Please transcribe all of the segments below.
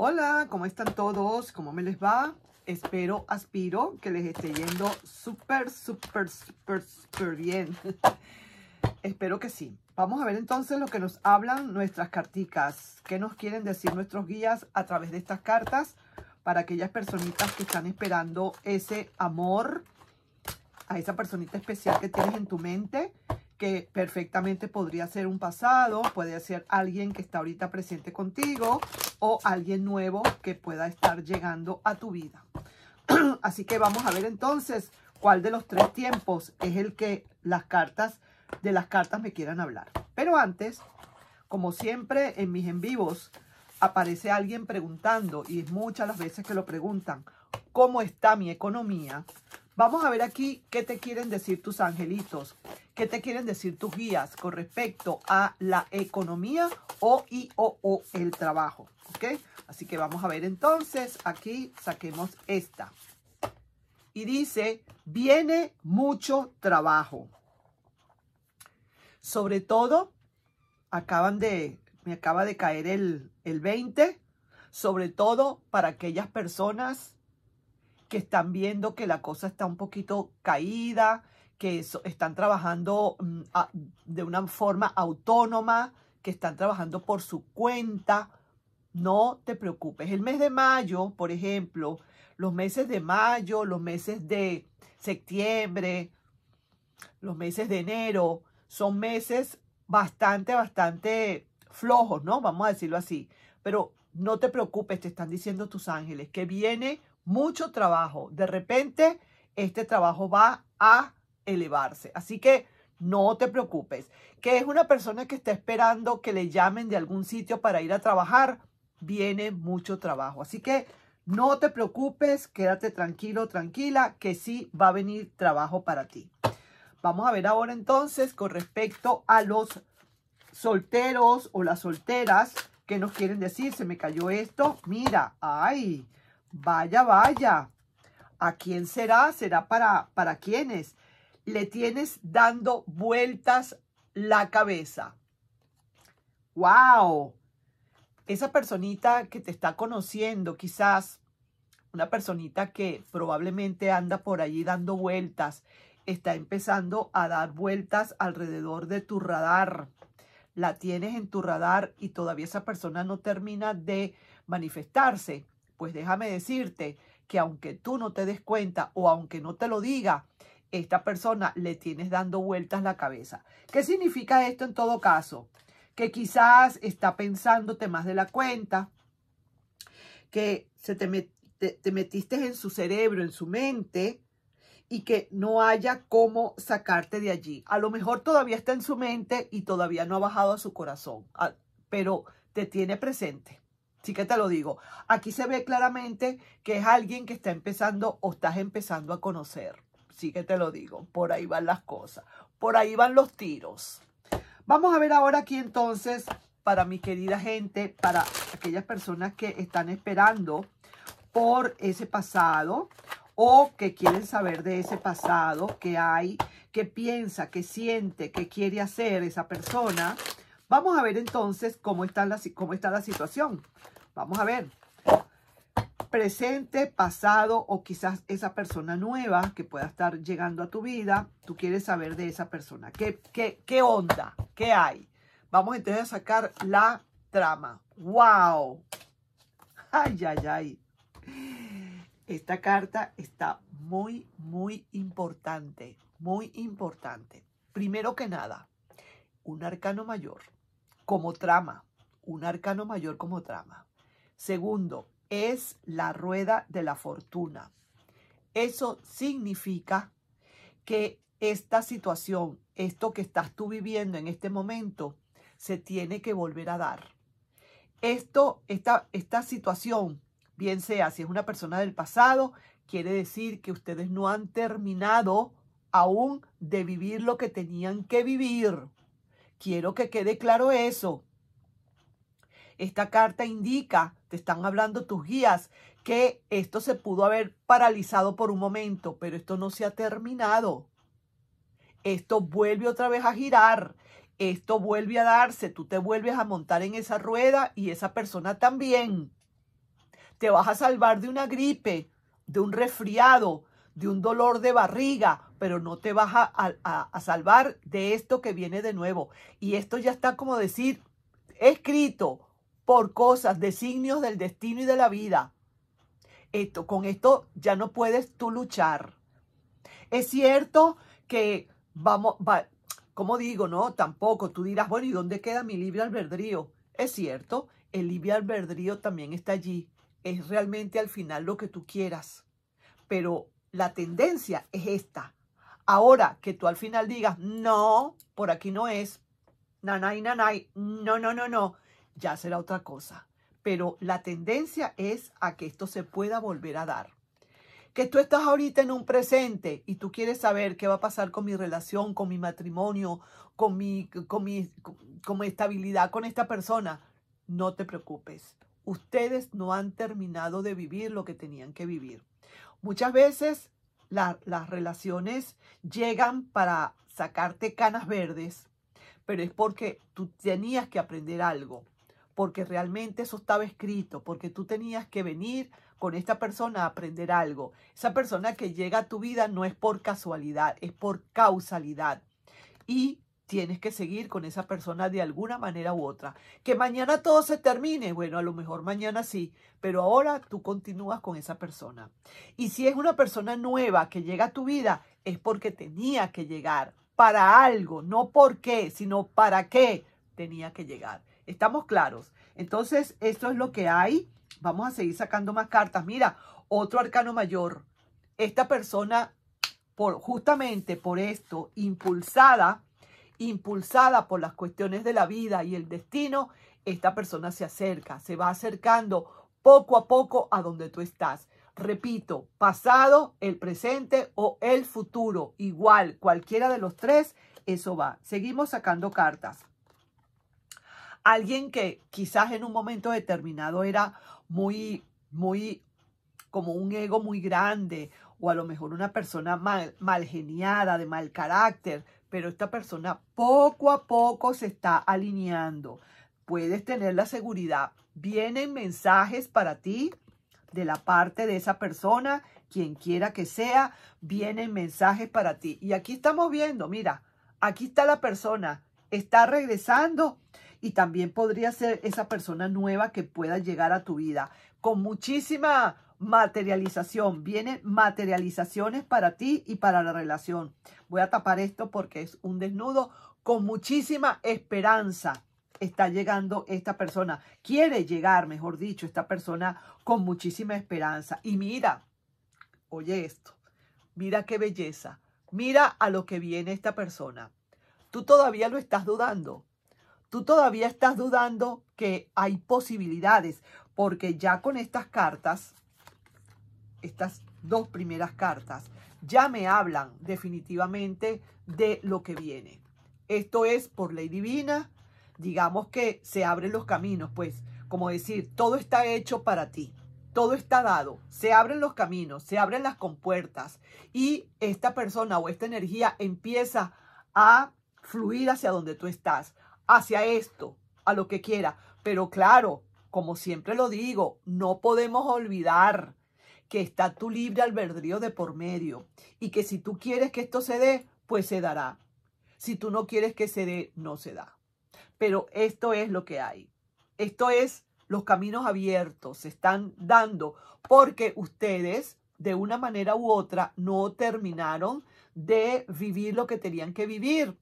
Hola, ¿cómo están todos? ¿Cómo me les va? Espero, aspiro que les esté yendo súper, súper, súper, súper bien. espero que sí. Vamos a ver entonces lo que nos hablan nuestras carticas. ¿Qué nos quieren decir nuestros guías a través de estas cartas? Para aquellas personitas que están esperando ese amor, a esa personita especial que tienes en tu mente, que perfectamente podría ser un pasado, puede ser alguien que está ahorita presente contigo, o alguien nuevo que pueda estar llegando a tu vida. Así que vamos a ver entonces cuál de los tres tiempos es el que las cartas de las cartas me quieran hablar. Pero antes, como siempre en mis en vivos, aparece alguien preguntando, y es muchas las veces que lo preguntan, ¿cómo está mi economía? Vamos a ver aquí qué te quieren decir tus angelitos, qué te quieren decir tus guías con respecto a la economía o o, el trabajo, ¿ok? Así que vamos a ver entonces, aquí saquemos esta. Y dice, viene mucho trabajo. Sobre todo, acaban de, me acaba de caer el, el 20, sobre todo para aquellas personas que están viendo que la cosa está un poquito caída, que están trabajando mm, de una forma autónoma, que están trabajando por su cuenta. No te preocupes. El mes de mayo, por ejemplo, los meses de mayo, los meses de septiembre, los meses de enero, son meses bastante, bastante flojos, ¿no? Vamos a decirlo así. Pero no te preocupes, te están diciendo tus ángeles que viene mucho trabajo. De repente, este trabajo va a elevarse. Así que no te preocupes. Que es una persona que está esperando que le llamen de algún sitio para ir a trabajar, viene mucho trabajo. Así que no te preocupes, quédate tranquilo, tranquila, que sí va a venir trabajo para ti. Vamos a ver ahora entonces con respecto a los solteros o las solteras que nos quieren decir. Se me cayó esto. Mira, ay, Vaya, vaya. ¿A quién será? ¿Será para, para quiénes? Le tienes dando vueltas la cabeza. ¡Wow! Esa personita que te está conociendo, quizás una personita que probablemente anda por allí dando vueltas, está empezando a dar vueltas alrededor de tu radar. La tienes en tu radar y todavía esa persona no termina de manifestarse. Pues déjame decirte que aunque tú no te des cuenta o aunque no te lo diga, esta persona le tienes dando vueltas la cabeza. ¿Qué significa esto en todo caso? Que quizás está pensándote más de la cuenta, que se te metiste en su cerebro, en su mente, y que no haya cómo sacarte de allí. A lo mejor todavía está en su mente y todavía no ha bajado a su corazón, ah, pero te tiene presente. Así que te lo digo. Aquí se ve claramente que es alguien que está empezando o estás empezando a conocer. Sí que te lo digo. Por ahí van las cosas. Por ahí van los tiros. Vamos a ver ahora aquí entonces, para mi querida gente, para aquellas personas que están esperando por ese pasado o que quieren saber de ese pasado que hay, que piensa, que siente, que quiere hacer esa persona. Vamos a ver entonces cómo está la, cómo está la situación. Vamos a ver. Presente, pasado o quizás esa persona nueva que pueda estar llegando a tu vida. Tú quieres saber de esa persona. ¿Qué, qué, qué onda? ¿Qué hay? Vamos entonces a sacar la trama. ¡Wow! ¡Ay, ay, ay! Esta carta está muy, muy importante. Muy importante. Primero que nada, un arcano mayor como trama, un arcano mayor como trama. Segundo, es la rueda de la fortuna. Eso significa que esta situación, esto que estás tú viviendo en este momento, se tiene que volver a dar. Esto, esta, esta situación, bien sea si es una persona del pasado, quiere decir que ustedes no han terminado aún de vivir lo que tenían que vivir. Quiero que quede claro eso. Esta carta indica, te están hablando tus guías, que esto se pudo haber paralizado por un momento, pero esto no se ha terminado. Esto vuelve otra vez a girar, esto vuelve a darse, tú te vuelves a montar en esa rueda y esa persona también. Te vas a salvar de una gripe, de un resfriado, de un dolor de barriga pero no te vas a, salvar de esto que viene de nuevo. Y esto ya está como decir, escrito por cosas, designios del destino y de la vida. Esto, con esto ya no puedes tú luchar. Es cierto que vamos, como digo, no, tampoco. Tú dirás, bueno, ¿y dónde queda mi libre albedrío? Es cierto, el libre albedrío también está allí. Es realmente al final lo que tú quieras. Pero la tendencia es esta, Ahora que tú al final digas, no, por aquí no es, nanay, nanay, no, no, no, no, ya será otra cosa. Pero la tendencia es a que esto se pueda volver a dar. Que tú estás ahorita en un presente y tú quieres saber qué va a pasar con mi relación, con mi matrimonio, con mi, con mi estabilidad con esta persona, no te preocupes. Ustedes no han terminado de vivir lo que tenían que vivir. Muchas veces las relaciones llegan para sacarte canas verdes, pero es porque tú tenías que aprender algo, porque realmente eso estaba escrito, porque tú tenías que venir con esta persona a aprender algo. Esa persona que llega a tu vida no es por casualidad, es por causalidad. Y tienes que seguir con esa persona de alguna manera u otra. Que mañana todo se termine, bueno, a lo mejor mañana sí, pero ahora tú continúas con esa persona. Y si es una persona nueva que llega a tu vida, es porque tenía que llegar para algo, no por qué, sino para qué tenía que llegar. ¿Estamos claros? Entonces, esto es lo que hay. Vamos a seguir sacando más cartas. Mira, otro arcano mayor. Esta persona, por, justamente por esto, impulsada impulsada por las cuestiones de la vida y el destino, esta persona se acerca, se va acercando poco a poco a donde tú estás. Repito, pasado, el presente o el futuro, igual, cualquiera de los tres, eso va. Seguimos sacando cartas. Alguien que quizás en un momento determinado era muy, muy, como un ego muy grande, o a lo mejor una persona mal, mal geniada, de mal carácter, pero esta persona poco a poco se está alineando. Puedes tener la seguridad. Vienen mensajes para ti de la parte de esa persona, quien quiera que sea, vienen mensajes para ti. Y aquí estamos viendo, mira, aquí está la persona, está regresando y también podría ser esa persona nueva que pueda llegar a tu vida con muchísima materialización. Vienen materializaciones para ti y para la relación. Voy a tapar esto porque es un desnudo con muchísima esperanza. Está llegando esta persona. Quiere llegar, mejor dicho, esta persona con muchísima esperanza. Y mira, oye esto, mira qué belleza. Mira a lo que viene esta persona. Tú todavía lo estás dudando. Tú todavía estás dudando que hay posibilidades, porque ya con estas cartas estas dos primeras cartas ya me hablan definitivamente de lo que viene. Esto es por ley divina, digamos que se abren los caminos, pues, como decir, todo está hecho para ti, todo está dado, se abren los caminos, se abren las compuertas y esta persona o esta energía empieza a fluir hacia donde tú estás, hacia esto, a lo que quiera. Pero claro, como siempre lo digo, no podemos olvidar que está tu libre albedrío de por medio y que si tú quieres que esto se dé, pues se dará. Si tú no quieres que se dé, no se da. Pero esto es lo que hay. Esto es los caminos abiertos, se están dando porque ustedes de una manera u otra no terminaron de vivir lo que tenían que vivir.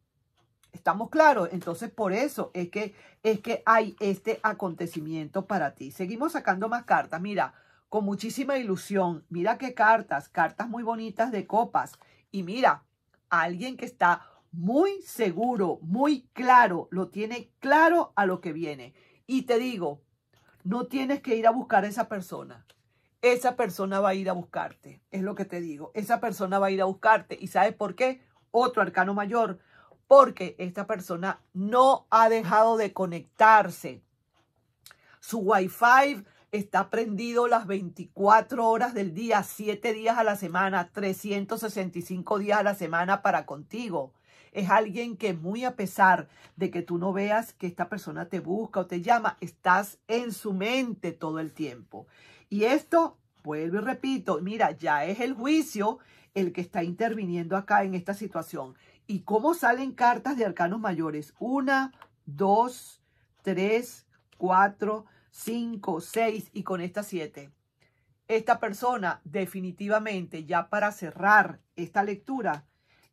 ¿Estamos claros? Entonces, por eso es que, es que hay este acontecimiento para ti. Seguimos sacando más cartas. Mira, con muchísima ilusión. Mira qué cartas, cartas muy bonitas de copas. Y mira, alguien que está muy seguro, muy claro, lo tiene claro a lo que viene. Y te digo, no tienes que ir a buscar a esa persona. Esa persona va a ir a buscarte, es lo que te digo. Esa persona va a ir a buscarte. ¿Y sabes por qué? Otro arcano mayor. Porque esta persona no ha dejado de conectarse. Su wifi está prendido las 24 horas del día, 7 días a la semana, 365 días a la semana para contigo. Es alguien que muy a pesar de que tú no veas que esta persona te busca o te llama, estás en su mente todo el tiempo. Y esto, vuelvo y repito, mira, ya es el juicio el que está interviniendo acá en esta situación. ¿Y cómo salen cartas de arcanos mayores? Una, dos, tres, cuatro, 5, 6 y con esta 7. Esta persona definitivamente, ya para cerrar esta lectura,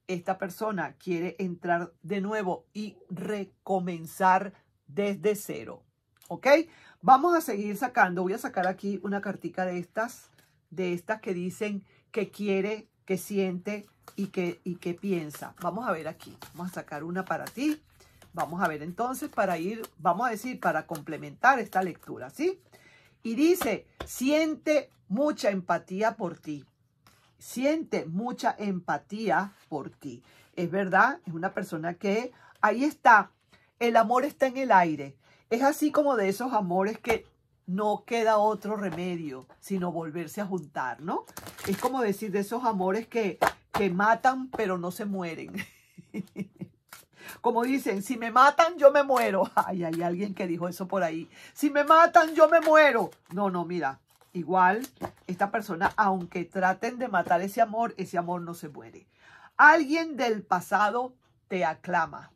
esta persona quiere entrar de nuevo y recomenzar desde cero. ¿Ok? Vamos a seguir sacando. Voy a sacar aquí una cartica de estas, de estas que dicen que quiere, que siente y que, y que piensa. Vamos a ver aquí. Vamos a sacar una para ti Vamos a ver entonces para ir, vamos a decir, para complementar esta lectura, ¿sí? Y dice, siente mucha empatía por ti. Siente mucha empatía por ti. Es verdad, es una persona que ahí está. El amor está en el aire. Es así como de esos amores que no queda otro remedio sino volverse a juntar, ¿no? Es como decir de esos amores que, que matan pero no se mueren. Como dicen, si me matan, yo me muero. Ay, hay alguien que dijo eso por ahí. Si me matan, yo me muero. No, no, mira. Igual, esta persona, aunque traten de matar ese amor, ese amor no se muere. Alguien del pasado te aclama.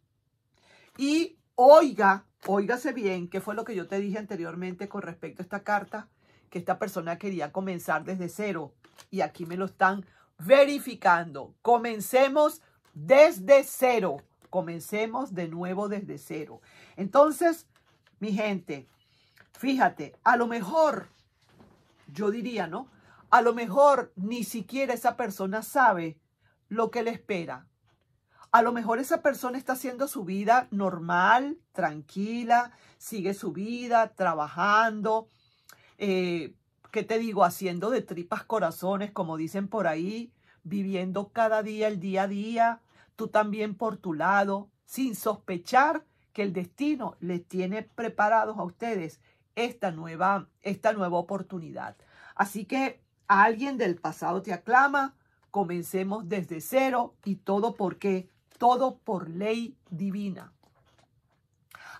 Y oiga, óigase bien, qué fue lo que yo te dije anteriormente con respecto a esta carta, que esta persona quería comenzar desde cero. Y aquí me lo están verificando. Comencemos desde cero. Comencemos de nuevo desde cero. Entonces, mi gente, fíjate, a lo mejor, yo diría, ¿no? A lo mejor ni siquiera esa persona sabe lo que le espera. A lo mejor esa persona está haciendo su vida normal, tranquila, sigue su vida, trabajando, eh, ¿qué te digo? Haciendo de tripas corazones, como dicen por ahí, viviendo cada día el día a día, tú también por tu lado, sin sospechar que el destino les tiene preparados a ustedes esta nueva, esta nueva oportunidad. Así que alguien del pasado te aclama, comencemos desde cero y todo porque, todo por ley divina.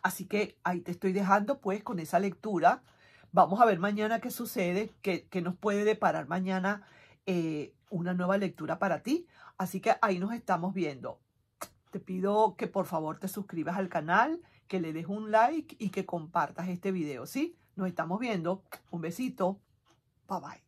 Así que ahí te estoy dejando pues con esa lectura. Vamos a ver mañana qué sucede, qué, nos puede deparar mañana eh, una nueva lectura para ti. Así que ahí nos estamos viendo. Te pido que por favor te suscribas al canal, que le des un like y que compartas este video, ¿sí? Nos estamos viendo. Un besito. Bye bye.